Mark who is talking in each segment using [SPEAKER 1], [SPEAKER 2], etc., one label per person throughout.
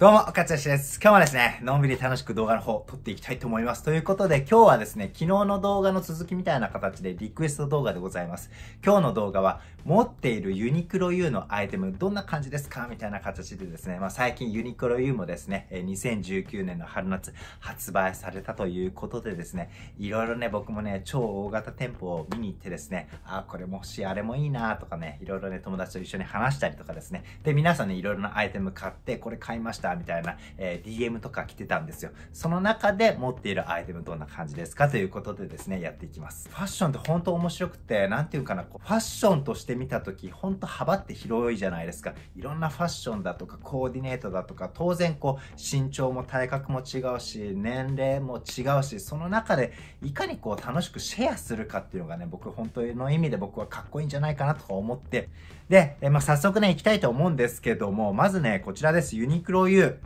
[SPEAKER 1] どうも、かつよしです。今日もですね、のんびり楽しく動画の方撮っていきたいと思います。ということで、今日はですね、昨日の動画の続きみたいな形でリクエスト動画でございます。今日の動画は、持っているユニクロ U のアイテム、どんな感じですかみたいな形でですね、まあ最近ユニクロ U もですね、2019年の春夏発売されたということでですね、いろいろね、僕もね、超大型店舗を見に行ってですね、あ、これも欲しい、あれもいいなとかね、いろいろね、友達と一緒に話したりとかですね、で、皆さんね、いろいろなアイテム買って、これ買いました、たみたいな、えー、DM とか来てたんですよ。その中で持っているアイテムどんな感じですかということでですね、やっていきます。ファッションって本当面白くて、なんていうかな、ファッションとして見たとき、ほんと幅って広いじゃないですか。いろんなファッションだとか、コーディネートだとか、当然こう、身長も体格も違うし、年齢も違うし、その中でいかにこう楽しくシェアするかっていうのがね、僕本当の意味で僕はかっこいいんじゃないかなとか思って、で、まあ、早速ね、行きたいと思うんですけども、まずね、こちらです。ユニクロういう、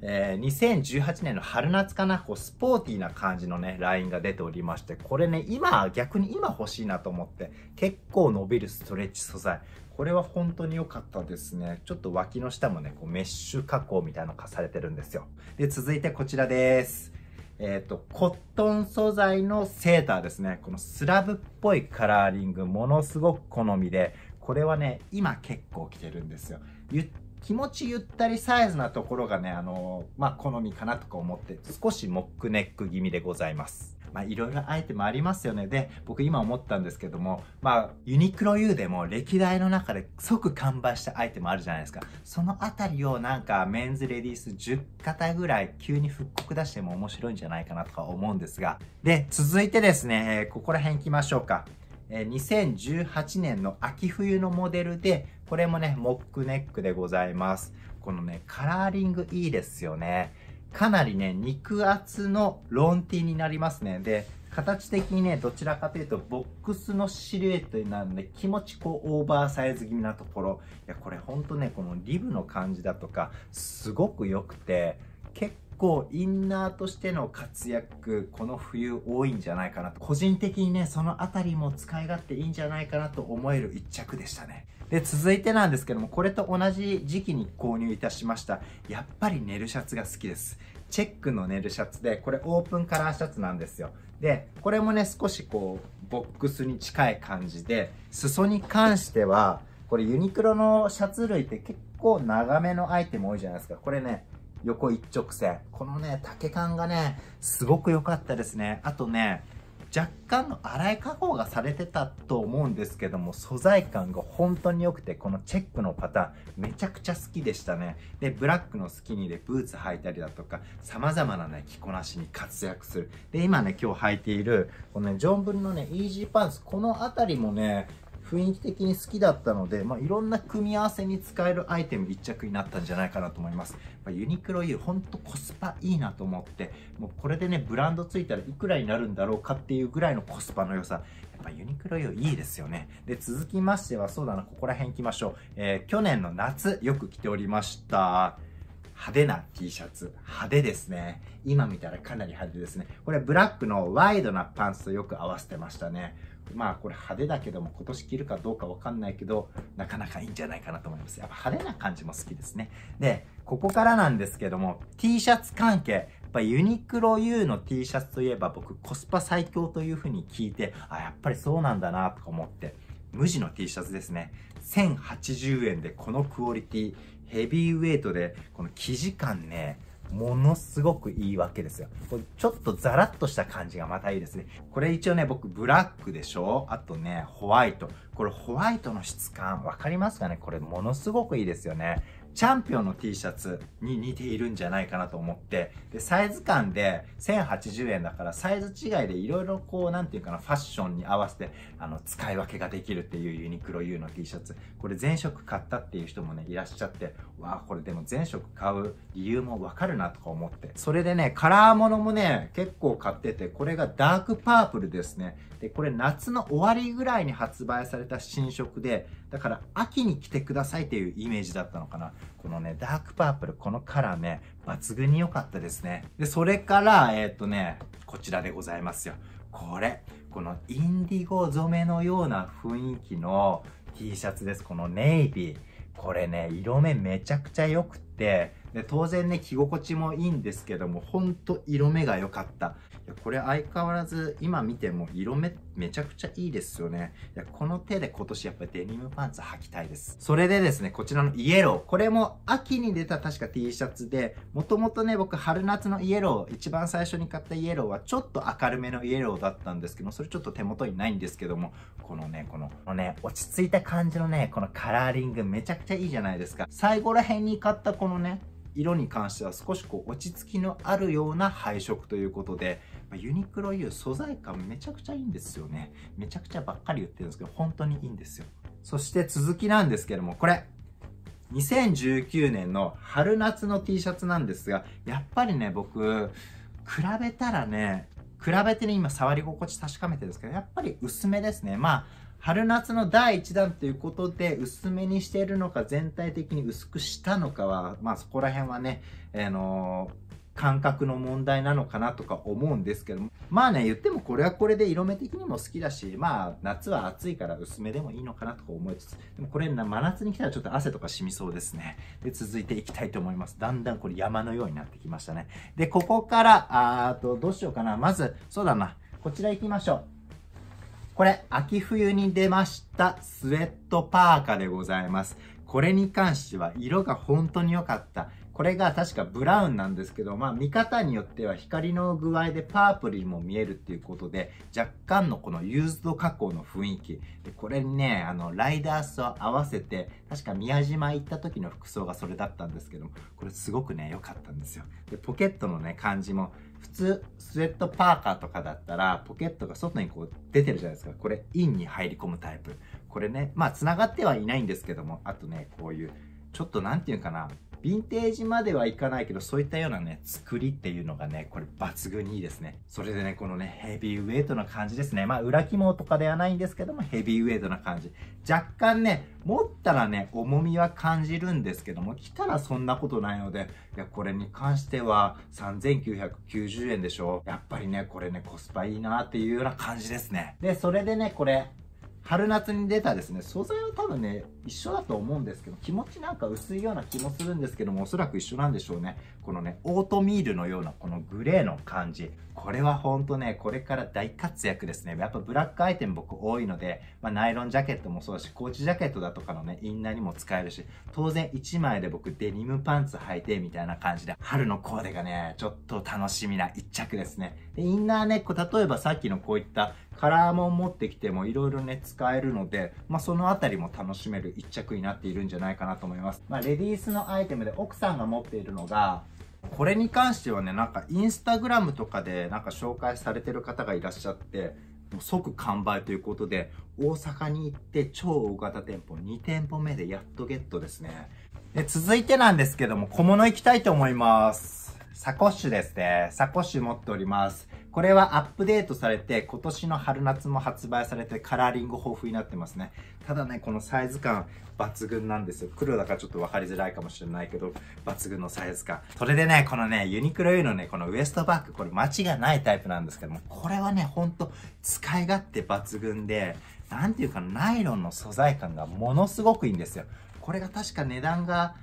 [SPEAKER 1] えー、2018年の春夏かな、こう、スポーティーな感じのね、ラインが出ておりまして、これね、今、逆に今欲しいなと思って、結構伸びるストレッチ素材。これは本当に良かったですね。ちょっと脇の下もね、こうメッシュ加工みたいなのがされてるんですよ。で、続いてこちらです。えっ、ー、と、コットン素材のセーターですね。このスラブっぽいカラーリング、ものすごく好みで、これはね、今結構着てるんですよ。言っ気持ちゆったりサイズなところがね、あのー、まあ、好みかなとか思って、少しモックネック気味でございます。まあ、いろいろアイテムありますよね。で、僕今思ったんですけども、まあ、ユニクロ U でも歴代の中で即完売したアイテムあるじゃないですか。そのあたりをなんか、メンズレディース10型ぐらい急に復刻出しても面白いんじゃないかなとか思うんですが。で、続いてですね、ここら辺行きましょうか。2018年の秋冬のモデルでこれもね、モックネックでございます。このね、カラーリングいいですよね。かなりね、肉厚のロンティになりますね。で、形的にね、どちらかというと、ボックスのシルエットになるので、気持ちこう、オーバーサイズ気味なところ。いや、これほんとね、このリブの感じだとか、すごく良くて、結構インナーとしての活躍、この冬多いんじゃないかなと。個人的にね、そのあたりも使い勝手いいんじゃないかなと思える一着でしたね。で、続いてなんですけども、これと同じ時期に購入いたしました。やっぱり寝るシャツが好きです。チェックの寝るシャツで、これオープンカラーシャツなんですよ。で、これもね、少しこう、ボックスに近い感じで、裾に関しては、これユニクロのシャツ類って結構長めのアイテム多いじゃないですか。これね、横一直線。このね、丈感がね、すごく良かったですね。あとね、若干の粗い加工がされてたと思うんですけども、素材感が本当に良くて、このチェックのパターン、めちゃくちゃ好きでしたね。で、ブラックのスキニーでブーツ履いたりだとか、様々なね、着こなしに活躍する。で、今ね、今日履いている、このね、ジョンブルのね、イージーパンツ、このあたりもね、雰囲気的に好きだったので、まあ、いろんな組み合わせに使えるアイテム1着になったんじゃないかなと思います。まあ、ユニクロ U ほんとコスパいいなと思って、もうこれでね、ブランドついたらいくらになるんだろうかっていうぐらいのコスパの良さ。やっぱユニクロ U いいですよね。で、続きましては、そうだな、ここら辺行きましょう。えー、去年の夏よく着ておりました。派手な T シャツ。派手ですね。今見たらかなり派手ですね。これブラックのワイドなパンツとよく合わせてましたね。まあこれ派手だけども今年着るかどうかわかんないけどなかなかいいんじゃないかなと思いますやっぱ派手な感じも好きですねでここからなんですけども T シャツ関係やっぱユニクロ U の T シャツといえば僕コスパ最強というふうに聞いてあやっぱりそうなんだなとか思って無地の T シャツですね1080円でこのクオリティヘビーウェイトでこの生地感ねものすごくいいわけですよ。これちょっとザラッとした感じがまたいいですね。これ一応ね、僕ブラックでしょあとね、ホワイト。これホワイトの質感、わかりますかねこれものすごくいいですよね。チャンピオンの T シャツに似ているんじゃないかなと思って、で、サイズ感で1080円だからサイズ違いでいろいろこう、なんていうかな、ファッションに合わせて、あの、使い分けができるっていうユニクロ U の T シャツ。これ全色買ったっていう人もね、いらっしゃって、わあこれでも全色買う理由もわかるなとか思って。それでね、カラーものもね、結構買ってて、これがダークパープルですね。てこれ夏の終わりぐらいに発売された新色でだから秋に来てくださいっていうイメージだったのかなこのねダークパープルこのカラーね抜群に良かったですねでそれからえー、っとねこちらでございますよこれこのインディゴ染めのような雰囲気の T シャツですこのネイビーこれね色目めちゃくちゃ良くってで当然ね着心地もいいんですけどもほんと色目が良かったこれ相変わらず今見ても色目めちゃくちゃいいですよね。いや、この手で今年やっぱりデニムパンツ履きたいです。それでですね、こちらのイエロー。これも秋に出た確か T シャツで、もともとね、僕春夏のイエロー、一番最初に買ったイエローはちょっと明るめのイエローだったんですけどそれちょっと手元にないんですけども、このね、この、このね、落ち着いた感じのね、このカラーリングめちゃくちゃいいじゃないですか。最後ら辺に買ったこのね、色に関しては少しこう落ち着きのあるような配色ということで、まユニクロ U 素材感めちゃくちゃいいんですよね。めちゃくちゃばっかり言ってるんですけど、本当にいいんですよ。そして続きなんですけども、これ、2019年の春夏の T シャツなんですが、やっぱりね、僕、比べたらね、比べてね、今触り心地確かめてるんですけど、やっぱり薄めですね。まあ、春夏の第1弾ということで薄めにしているのか全体的に薄くしたのかは、まあ、そこら辺はね、あのー、感覚の問題なのかなとか思うんですけどもまあね言ってもこれはこれで色目的にも好きだしまあ夏は暑いから薄めでもいいのかなとか思いつつでもこれ真夏に来たらちょっと汗とか染みそうですねで続いていきたいと思いますだんだんこれ山のようになってきましたねでここからあとどうしようかなまずそうだなこちら行きましょうこれ、秋冬に出ましたスウェットパーカでございます。これに関しては色が本当に良かった。これが確かブラウンなんですけど、まあ見方によっては光の具合でパープルにも見えるっていうことで、若干のこのユーズド加工の雰囲気。でこれにね、あの、ライダースを合わせて、確か宮島行った時の服装がそれだったんですけども、これすごくね、良かったんですよ。で、ポケットのね、感じも、普通、スウェットパーカーとかだったら、ポケットが外にこう出てるじゃないですか。これ、インに入り込むタイプ。これね、まあ繋がってはいないんですけども、あとね、こういう、ちょっとなんていうかな、ヴィンテージまではいかないけど、そういったようなね、作りっていうのがね、これ抜群にいいですね。それでね、このね、ヘビーウェイトな感じですね。まあ、裏肝とかではないんですけども、ヘビーウェイトな感じ。若干ね、持ったらね、重みは感じるんですけども、来たらそんなことないので、いや、これに関しては3990円でしょ。やっぱりね、これね、コスパいいなっていうような感じですね。で、それでね、これ、春夏に出たですね、素材は多分ね、一緒だと思うんですけど気持ちなんか薄いような気もするんですけどもおそらく一緒なんでしょうねこのねオートミールのようなこのグレーの感じこれはほんとねこれから大活躍ですねやっぱブラックアイテム僕多いので、まあ、ナイロンジャケットもそうだしコーチジャケットだとかのねインナーにも使えるし当然1枚で僕デニムパンツ履いてみたいな感じで春のコーデがねちょっと楽しみな1着ですねでインナーね例えばさっきのこういったカラーも持ってきてもいろいろね使えるので、まあ、その辺りも楽しめる一着になっているんじゃないかなと思います。まあ、レディースのアイテムで奥さんが持っているのが、これに関してはね、なんかインスタグラムとかでなんか紹介されてる方がいらっしゃって、もう即完売ということで、大阪に行って超大型店舗、2店舗目でやっとゲットですね。で、続いてなんですけども、小物行きたいと思います。サコッシュですね。サコッシュ持っております。これはアップデートされて、今年の春夏も発売されて、カラーリング豊富になってますね。ただね、このサイズ感、抜群なんですよ。黒だからちょっと分かりづらいかもしれないけど、抜群のサイズ感。それでね、このね、ユニクロ U のね、このウエストバッグ、これ間違いないタイプなんですけども、これはね、ほんと、使い勝手抜群で、なんていうか、ナイロンの素材感がものすごくいいんですよ。これが確か値段が、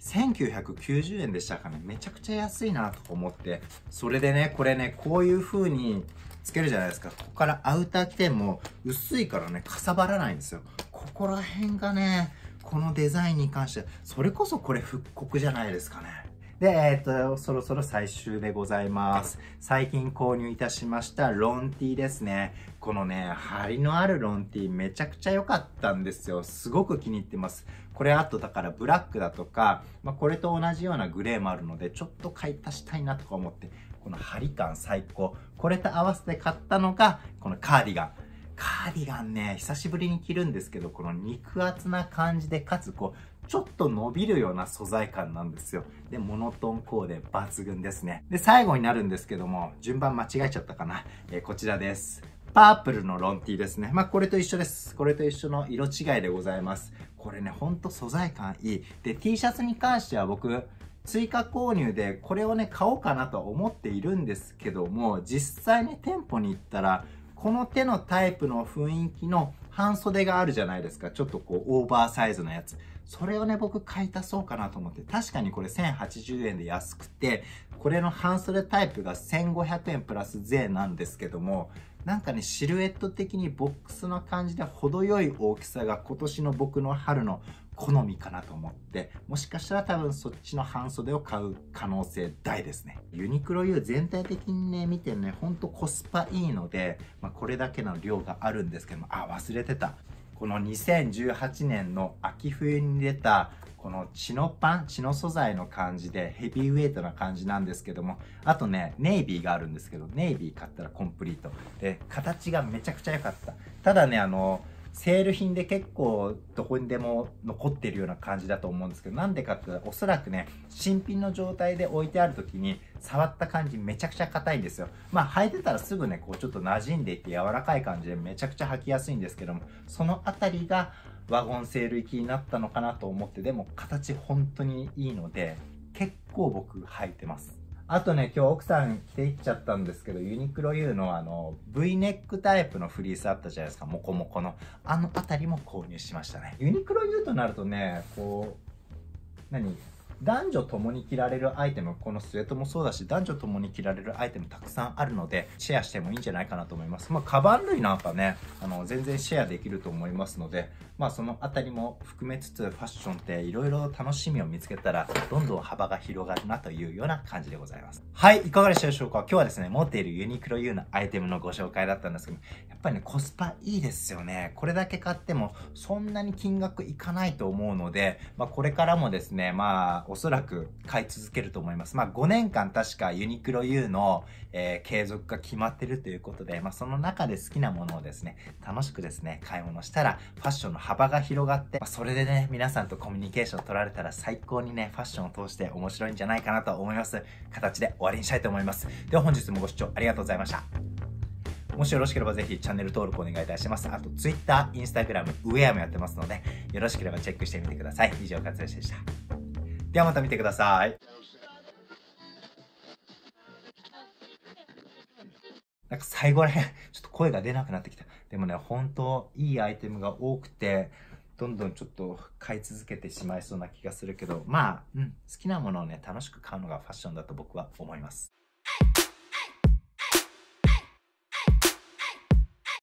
[SPEAKER 1] 1990円でしたかね。めちゃくちゃ安いなと思って。それでね、これね、こういう風につけるじゃないですか。ここからアウター着ても薄いからね、かさばらないんですよ。ここら辺がね、このデザインに関して、それこそこれ復刻じゃないですかね。で、えっ、ー、と、そろそろ最終でございます。最近購入いたしましたロンティーですね。このね、張りのあるロンティーめちゃくちゃ良かったんですよ。すごく気に入ってます。これあとだからブラックだとか、まあ、これと同じようなグレーもあるので、ちょっと買い足したいなとか思って、この張り感最高。これと合わせて買ったのが、このカーディガン。カーディガンね、久しぶりに着るんですけど、この肉厚な感じで、かつこう、ちょっと伸びるような素材感なんですよ。で、モノトーンコーデ抜群ですね。で、最後になるんですけども、順番間違えちゃったかな。えー、こちらです。パープルのロンティですね。まあ、これと一緒です。これと一緒の色違いでございます。これね、ほんと素材感いい。で、T シャツに関しては僕、追加購入でこれをね、買おうかなと思っているんですけども、実際に店舗に行ったら、この手のタイプの雰囲気の半袖があるじゃないですか。ちょっとこう、オーバーサイズのやつ。それをね、僕買い足そうかなと思って。確かにこれ1080円で安くて、これの半袖タイプが1500円プラス税なんですけども、なんかね、シルエット的にボックスの感じで程よい大きさが今年の僕の春の好みかなと思って、もしかしたら多分そっちの半袖を買う可能性大ですね。ユニクロ U 全体的にね、見てね、ほんとコスパいいので、まあ、これだけの量があるんですけども、あ、忘れてた。この2018年の秋冬に出たこの血のパン血の素材の感じでヘビーウェイトな感じなんですけどもあとねネイビーがあるんですけどネイビー買ったらコンプリートで形がめちゃくちゃ良かったただねあのセール品で結構どこにでも残ってるような感じだと思うんですけど、なんでかっておそらくね、新品の状態で置いてある時に触った感じめちゃくちゃ硬いんですよ。まあ履いてたらすぐね、こうちょっと馴染んでいって柔らかい感じでめちゃくちゃ履きやすいんですけども、そのあたりがワゴンセール行きになったのかなと思って、でも形本当にいいので、結構僕履いてます。あとね、今日奥さん着ていっちゃったんですけど、ユニクロ U のあの、V ネックタイプのフリースあったじゃないですか、モコモコの。あのあたりも購入しましたね。ユニクロ U となるとね、こう、何男女共に着られるアイテム、このスウェットもそうだし、男女共に着られるアイテムたくさんあるので、シェアしてもいいんじゃないかなと思います。まあ、カバン類なんかね、あの、全然シェアできると思いますので、まあその辺りも含めつつファッションっていろいろ楽しみを見つけたらどんどん幅が広がるなというような感じでございますはいいかがでしたでしょうか今日はですね持っているユニクロ U のアイテムのご紹介だったんですけどやっぱりねコスパいいですよねこれだけ買ってもそんなに金額いかないと思うので、まあ、これからもですねまあおそらく買い続けると思いますまあ5年間確かユニクロ U の、えー、継続が決まってるということで、まあ、その中で好きなものをですね楽しくですね買い物したらファッションの幅が広がって、まあ、それでね、皆さんとコミュニケーション取られたら最高にね、ファッションを通して面白いんじゃないかなと思います。形で終わりにしたいと思います。では本日もご視聴ありがとうございました。もしよろしければぜひチャンネル登録お願いいたします。あと Twitter、Instagram、ウェアもやってますので、よろしければチェックしてみてください。以上、勝吉でした。ではまた見てください。なんか最後らへん、ちょっと声が出なくなってきた。でもね、本当いいアイテムが多くて、どんどんちょっと買い続けてしまいそうな気がするけど、まあ、うん、好きなものをね、楽しく買うのがファッションだと僕は思います。